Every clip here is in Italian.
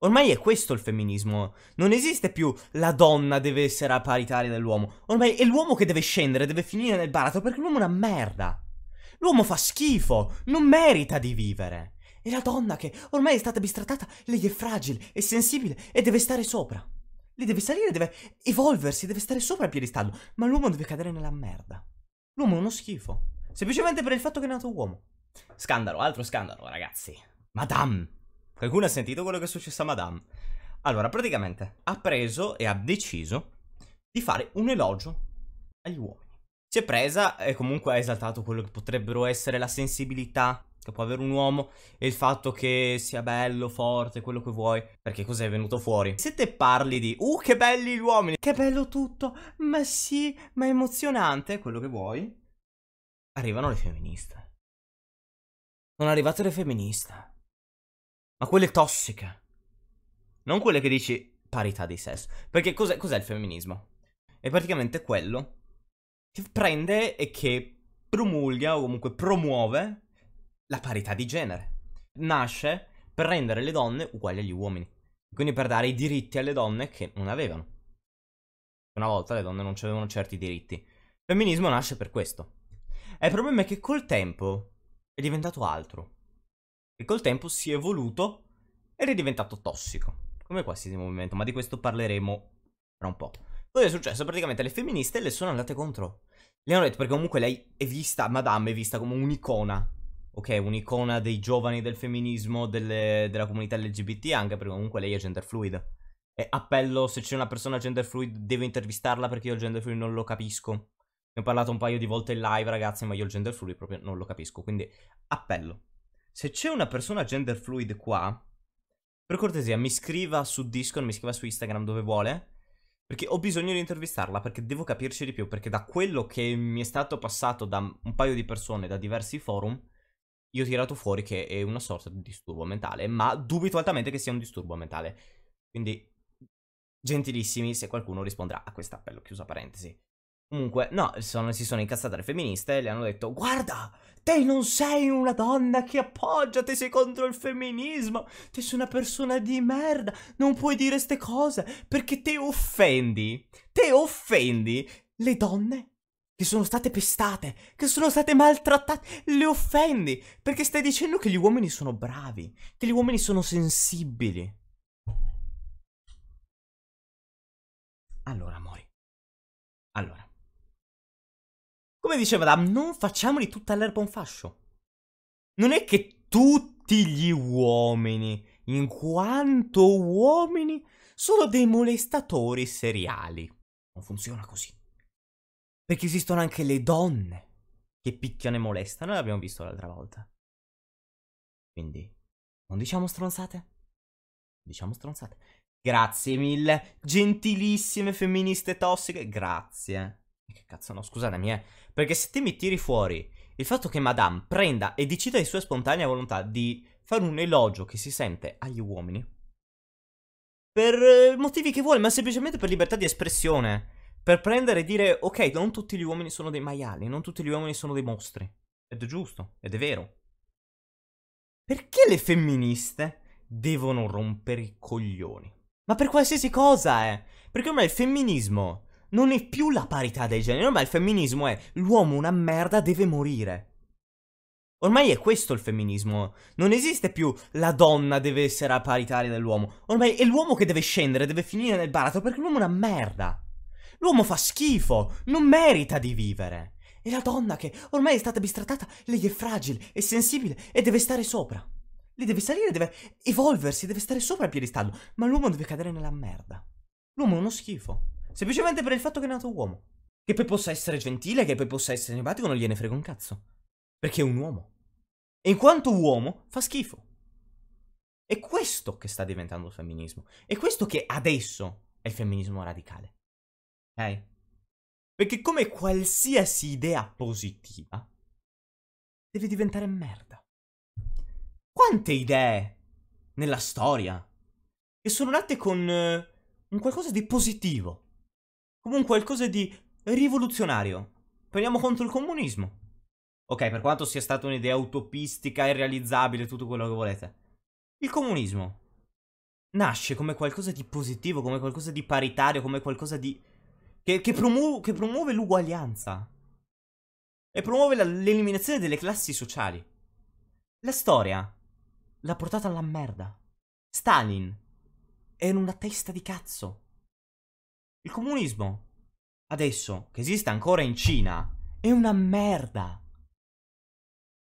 Ormai è questo il femminismo. Non esiste più la donna deve essere a paritaria dell'uomo. Ormai è l'uomo che deve scendere, deve finire nel baratro perché l'uomo è una merda. L'uomo fa schifo, non merita di vivere. È la donna che ormai è stata bistrattata, lei è fragile, è sensibile e deve stare sopra. Lei deve salire, deve evolversi, deve stare sopra il piedistallo, ma l'uomo deve cadere nella merda. L'uomo è uno schifo, semplicemente per il fatto che è nato uomo. Scandalo, altro scandalo, ragazzi. Madame Qualcuno ha sentito quello che è successo a Madame? Allora, praticamente ha preso e ha deciso di fare un elogio agli uomini. Si è presa e comunque ha esaltato quello che potrebbero essere la sensibilità che può avere un uomo e il fatto che sia bello, forte, quello che vuoi. Perché cos'è venuto fuori? Se te parli di Uh, che belli gli uomini! Che bello tutto! Ma sì, ma emozionante, quello che vuoi. Arrivano le femministe. Sono arrivate le femministe. Ma quelle tossiche. Non quelle che dici parità di sesso. Perché cos'è, cos'è il femminismo? È praticamente quello che prende e che promulga o comunque promuove la parità di genere. Nasce per rendere le donne uguali agli uomini. Quindi per dare i diritti alle donne che non avevano. Una volta le donne non avevano certi diritti. Il femminismo nasce per questo. E il problema è che col tempo è diventato altro che col tempo si è evoluto ed è diventato tossico, come qualsiasi movimento, ma di questo parleremo tra un po'. Cosa è successo? Praticamente le femministe le sono andate contro. Le hanno detto perché comunque lei è vista, Madame è vista come un'icona, ok? Un'icona dei giovani del femminismo, delle, della comunità LGBT, anche perché comunque lei è gender fluid. E appello, se c'è una persona gender fluid devo intervistarla perché io il gender fluid non lo capisco. Ne ho parlato un paio di volte in live, ragazzi, ma io il gender fluid proprio non lo capisco. Quindi appello. Se c'è una persona gender fluid qua, per cortesia mi scriva su Discord, mi scriva su Instagram dove vuole. Perché ho bisogno di intervistarla, perché devo capirci di più, perché da quello che mi è stato passato da un paio di persone, da diversi forum, io ho tirato fuori che è una sorta di disturbo mentale, ma dubito altamente che sia un disturbo mentale. Quindi, gentilissimi, se qualcuno risponderà a quest'appello, chiusa parentesi. Comunque, no, sono, si sono incazzate le femministe e le hanno detto: Guarda, te non sei una donna che appoggia, te sei contro il femminismo, te sei una persona di merda, non puoi dire ste cose perché te offendi, te offendi le donne che sono state pestate, che sono state maltrattate, le offendi perché stai dicendo che gli uomini sono bravi, che gli uomini sono sensibili. Allora, amori, allora. Come diceva Dam, non facciamoli tutta l'erba un fascio. Non è che tutti gli uomini, in quanto uomini, sono dei molestatori seriali. Non funziona così. Perché esistono anche le donne che picchiano e molestano, l'abbiamo visto l'altra volta. Quindi, non diciamo stronzate? Diciamo stronzate. Grazie mille, gentilissime femministe tossiche, grazie. Che cazzo no, scusatemi, eh. Perché se te mi tiri fuori il fatto che Madame prenda e decida di sua spontanea volontà di fare un elogio che si sente agli uomini, per eh, motivi che vuole, ma semplicemente per libertà di espressione, per prendere e dire, ok, non tutti gli uomini sono dei maiali, non tutti gli uomini sono dei mostri. Ed è giusto, ed è vero. Perché le femministe devono rompere i coglioni? Ma per qualsiasi cosa, eh! Perché ormai il femminismo non è più la parità dei generi, ormai il femminismo è l'uomo una merda deve morire. Ormai è questo il femminismo. Non esiste più la donna deve essere a paritaria dell'uomo. Ormai è l'uomo che deve scendere, deve finire nel baratro perché l'uomo è una merda. L'uomo fa schifo, non merita di vivere. È la donna che ormai è stata bistrattata, lei è fragile, è sensibile e deve stare sopra. Lei deve salire, deve evolversi, deve stare sopra il piedistallo, ma l'uomo deve cadere nella merda. L'uomo è uno schifo. Semplicemente per il fatto che è nato uomo. Che poi possa essere gentile, che poi possa essere simpatico, non gliene frega un cazzo. Perché è un uomo. E in quanto uomo fa schifo. È questo che sta diventando il femminismo. È questo che adesso è il femminismo radicale. Ok? Perché come qualsiasi idea positiva deve diventare merda. Quante idee nella storia che sono nate con eh, un qualcosa di positivo comunque qualcosa di rivoluzionario. Prendiamo contro il comunismo. Ok, per quanto sia stata un'idea utopistica, irrealizzabile, tutto quello che volete. Il comunismo nasce come qualcosa di positivo, come qualcosa di paritario, come qualcosa di... che, che, promu- che promuove l'uguaglianza. E promuove l'eliminazione delle classi sociali. La storia l'ha portata alla merda. Stalin era una testa di cazzo. Il comunismo, adesso, che esiste ancora in Cina, è una merda.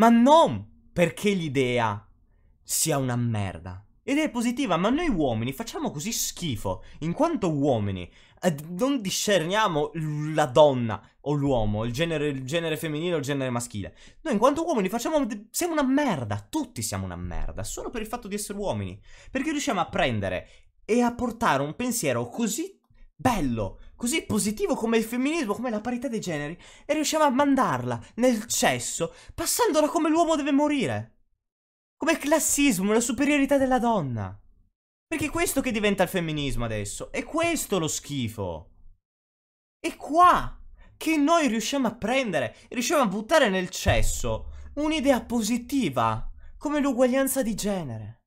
Ma non perché l'idea sia una merda. L'idea è positiva, ma noi uomini facciamo così schifo. In quanto uomini, eh, non discerniamo la donna o l'uomo, il genere, il genere femminile o il genere maschile. Noi in quanto uomini facciamo... siamo una merda, tutti siamo una merda, solo per il fatto di essere uomini. Perché riusciamo a prendere e a portare un pensiero così bello, così positivo come il femminismo, come la parità dei generi, e riusciamo a mandarla nel cesso, passandola come l'uomo deve morire. Come il classismo, la superiorità della donna. Perché è questo che diventa il femminismo adesso, è questo lo schifo. È qua che noi riusciamo a prendere, riusciamo a buttare nel cesso un'idea positiva come l'uguaglianza di genere.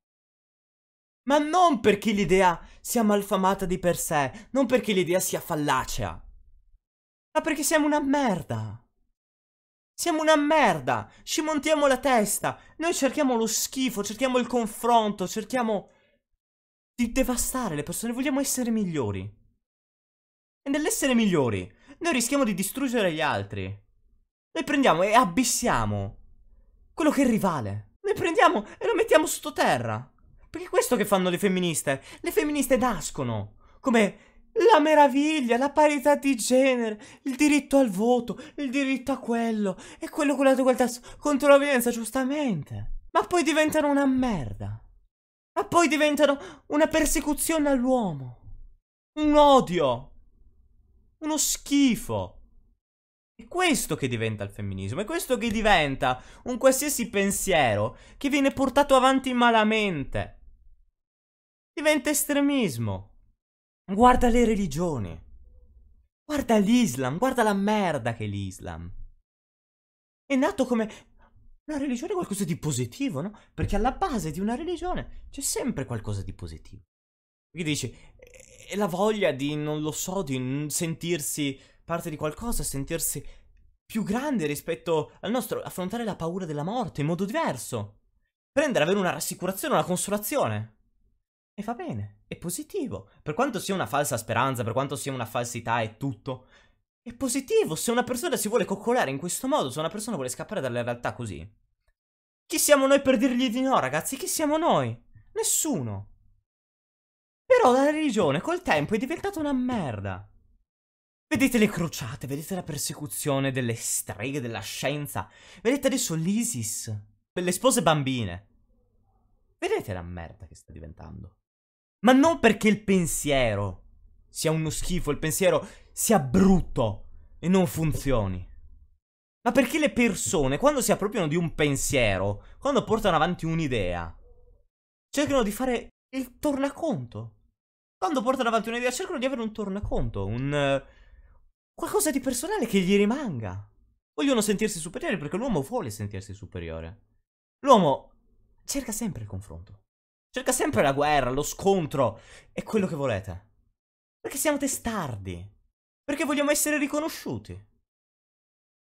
Ma non perché l'idea sia malfamata di per sé, non perché l'idea sia fallacea, ma perché siamo una merda. Siamo una merda, ci montiamo la testa, noi cerchiamo lo schifo, cerchiamo il confronto, cerchiamo di devastare le persone, vogliamo essere migliori. E nell'essere migliori, noi rischiamo di distruggere gli altri. Noi prendiamo e abbissiamo quello che è il rivale. Noi prendiamo e lo mettiamo sottoterra. Perché questo che fanno le femministe. Le femministe nascono come la meraviglia, la parità di genere, il diritto al voto, il diritto a quello e quello con la tasso contro la violenza, giustamente. Ma poi diventano una merda. Ma poi diventano una persecuzione all'uomo. Un odio. Uno schifo. È questo che diventa il femminismo, è questo che diventa un qualsiasi pensiero che viene portato avanti malamente. Diventa estremismo. Guarda le religioni. Guarda l'Islam, guarda la merda che è l'Islam. È nato come una religione qualcosa di positivo, no? Perché alla base di una religione c'è sempre qualcosa di positivo. Perché dici, è la voglia di, non lo so, di sentirsi parte di qualcosa, sentirsi più grande rispetto al nostro, affrontare la paura della morte in modo diverso. Prendere, avere una rassicurazione, una consolazione. E va bene, è positivo. Per quanto sia una falsa speranza, per quanto sia una falsità e tutto, è positivo. Se una persona si vuole coccolare in questo modo, se una persona vuole scappare dalla realtà così, chi siamo noi per dirgli di no, ragazzi? Chi siamo noi? Nessuno. Però la religione col tempo è diventata una merda. Vedete le crociate, vedete la persecuzione delle streghe della scienza, vedete adesso l'ISIS, le spose bambine. Vedete la merda che sta diventando. Ma non perché il pensiero sia uno schifo, il pensiero sia brutto e non funzioni. Ma perché le persone, quando si appropriano di un pensiero, quando portano avanti un'idea, cercano di fare il tornaconto. Quando portano avanti un'idea, cercano di avere un tornaconto, un... qualcosa di personale che gli rimanga. Vogliono sentirsi superiori perché l'uomo vuole sentirsi superiore. L'uomo cerca sempre il confronto. Cerca sempre la guerra, lo scontro e quello che volete. Perché siamo testardi. Perché vogliamo essere riconosciuti.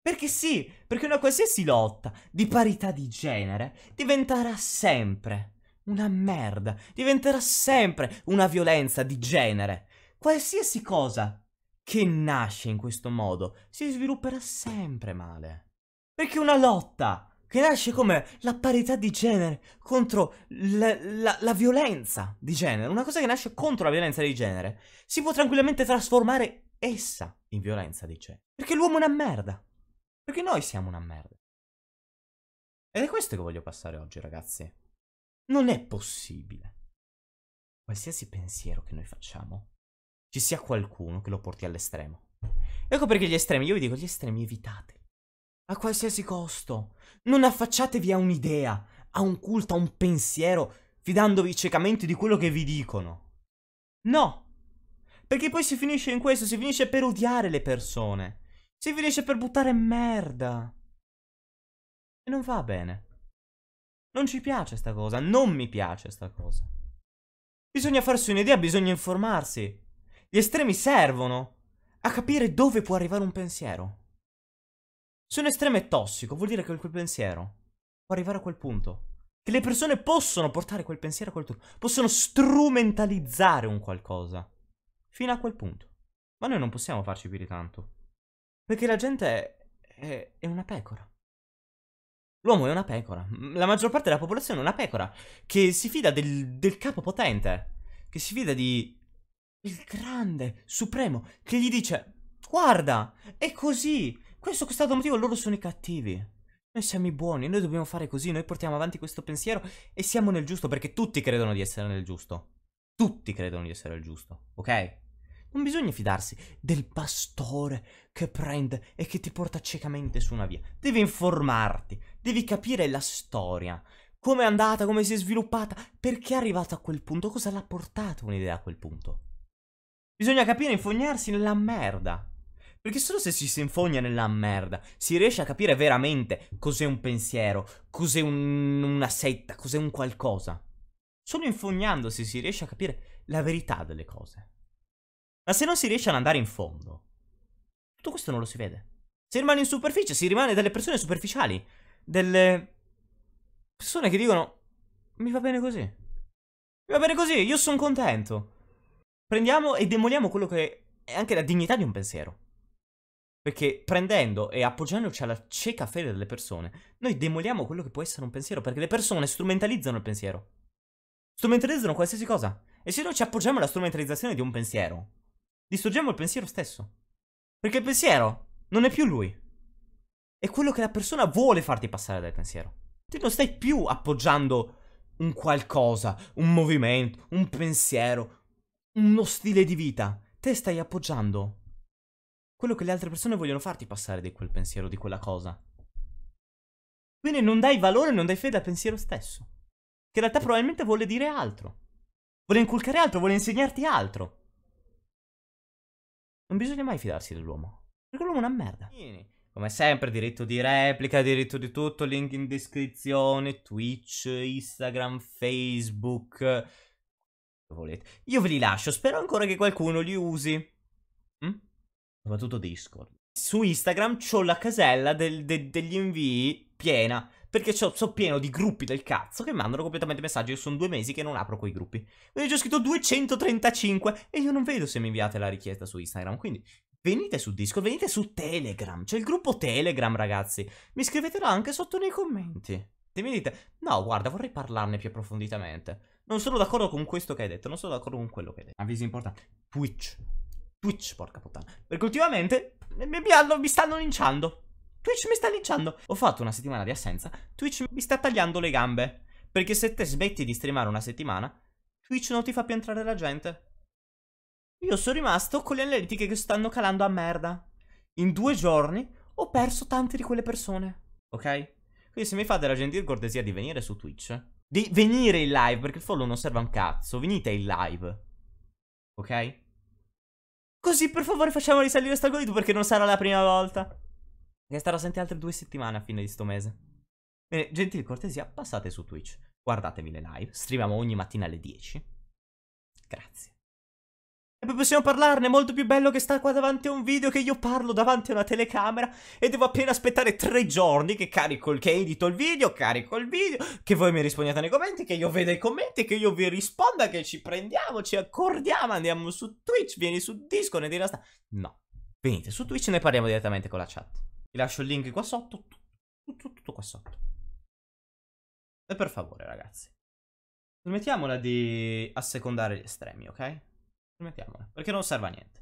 Perché sì, perché una qualsiasi lotta di parità di genere diventerà sempre una merda, diventerà sempre una violenza di genere. Qualsiasi cosa che nasce in questo modo si svilupperà sempre male. Perché una lotta che nasce come la parità di genere contro la, la, la, violenza di genere, una cosa che nasce contro la violenza di genere, si può tranquillamente trasformare essa in violenza di genere. Perché l'uomo è una merda. Perché noi siamo una merda. Ed è questo che voglio passare oggi, ragazzi. Non è possibile. Qualsiasi pensiero che noi facciamo, ci sia qualcuno che lo porti all'estremo. Ecco perché gli estremi, io vi dico, gli estremi evitateli. A qualsiasi costo. Non affacciatevi a un'idea, a un culto, a un pensiero, fidandovi ciecamente di quello che vi dicono. No. Perché poi si finisce in questo, si finisce per odiare le persone. Si finisce per buttare merda. E non va bene. Non ci piace sta cosa, non mi piace sta cosa. Bisogna farsi un'idea, bisogna informarsi. Gli estremi servono a capire dove può arrivare un pensiero. Se un estremo è tossico, vuol dire che quel pensiero può arrivare a quel punto. Che le persone possono portare quel pensiero a quel punto. Possono strumentalizzare un qualcosa. Fino a quel punto. Ma noi non possiamo farci più di tanto. Perché la gente è, è, è una pecora. L'uomo è una pecora. La maggior parte della popolazione è una pecora. Che si fida del, del capo potente. Che si fida di... Il grande, supremo, che gli dice... Guarda, è così. Questo è stato il motivo, loro sono i cattivi. Noi siamo i buoni, noi dobbiamo fare così, noi portiamo avanti questo pensiero e siamo nel giusto perché tutti credono di essere nel giusto. Tutti credono di essere il giusto, ok? Non bisogna fidarsi del pastore che prende e che ti porta ciecamente su una via. Devi informarti, devi capire la storia, come è andata, come si è sviluppata, perché è arrivato a quel punto, cosa l'ha portato un'idea a quel punto. Bisogna capire infognarsi nella merda. Perché solo se si sinfonia nella merda si riesce a capire veramente cos'è un pensiero, cos'è un, una setta, cos'è un qualcosa. Solo infognandosi si riesce a capire la verità delle cose. Ma se non si riesce ad andare in fondo, tutto questo non lo si vede. Si rimane in superficie, si rimane delle persone superficiali, delle persone che dicono mi va bene così. Mi va bene così, io sono contento. Prendiamo e demoliamo quello che è anche la dignità di un pensiero. Perché prendendo e appoggiandoci alla cieca fede delle persone, noi demoliamo quello che può essere un pensiero, perché le persone strumentalizzano il pensiero. Strumentalizzano qualsiasi cosa. E se noi ci appoggiamo alla strumentalizzazione di un pensiero, distruggiamo il pensiero stesso. Perché il pensiero non è più lui. È quello che la persona vuole farti passare dal pensiero. Tu non stai più appoggiando un qualcosa, un movimento, un pensiero, uno stile di vita. Te stai appoggiando quello che le altre persone vogliono farti passare di quel pensiero, di quella cosa. Quindi non dai valore, non dai fede al pensiero stesso. Che in realtà probabilmente vuole dire altro. Vuole inculcare altro, vuole insegnarti altro. Non bisogna mai fidarsi dell'uomo. Perché l'uomo è una merda. Vieni. Come sempre, diritto di replica, diritto di tutto, link in descrizione, Twitch, Instagram, Facebook. Volete. Io ve li lascio, spero ancora che qualcuno li usi soprattutto Discord. Su Instagram c'ho la casella del, de, degli invii piena. Perché so pieno di gruppi del cazzo che mandano completamente messaggi. Io sono due mesi che non apro quei gruppi. Quindi ho scritto 235 e io non vedo se mi inviate la richiesta su Instagram. Quindi venite su Discord, venite su Telegram. C'è il gruppo Telegram, ragazzi. Mi scrivetelo anche sotto nei commenti. se mi dite, no, guarda, vorrei parlarne più approfonditamente. Non sono d'accordo con questo che hai detto, non sono d'accordo con quello che hai detto. avviso importante. Twitch. Twitch, porca puttana. Perché ultimamente mi, stanno linciando. Twitch mi sta linciando. Ho fatto una settimana di assenza. Twitch mi sta tagliando le gambe. Perché se te smetti di streamare una settimana, Twitch non ti fa più entrare la gente. Io sono rimasto con le analitiche che stanno calando a merda. In due giorni ho perso tante di quelle persone. Ok? Quindi se mi fate la gentile cortesia di venire su Twitch, di venire in live, perché il follow non serve a un cazzo, venite in live. Ok? Così per favore facciamo risalire sta godito perché non sarà la prima volta. Che starò senti altre due settimane a fine di sto mese. Bene, gentili cortesia, passate su Twitch. Guardatevi le live. Streamiamo ogni mattina alle 10. Grazie. E poi possiamo parlarne, è molto più bello che sta qua davanti a un video che io parlo davanti a una telecamera e devo appena aspettare tre giorni che carico, il, che edito il video, carico il video, che voi mi rispondiate nei commenti, che io veda i commenti, che io vi risponda, che ci prendiamo, ci accordiamo, andiamo su Twitch, vieni su Discord, ne dirà sta... No, venite su Twitch ne parliamo direttamente con la chat. Vi lascio il link qua sotto, tutto, tutto, tutto qua sotto. E per favore ragazzi, smettiamola di assecondare gli estremi, ok? Mettiamola, perché non serve a niente.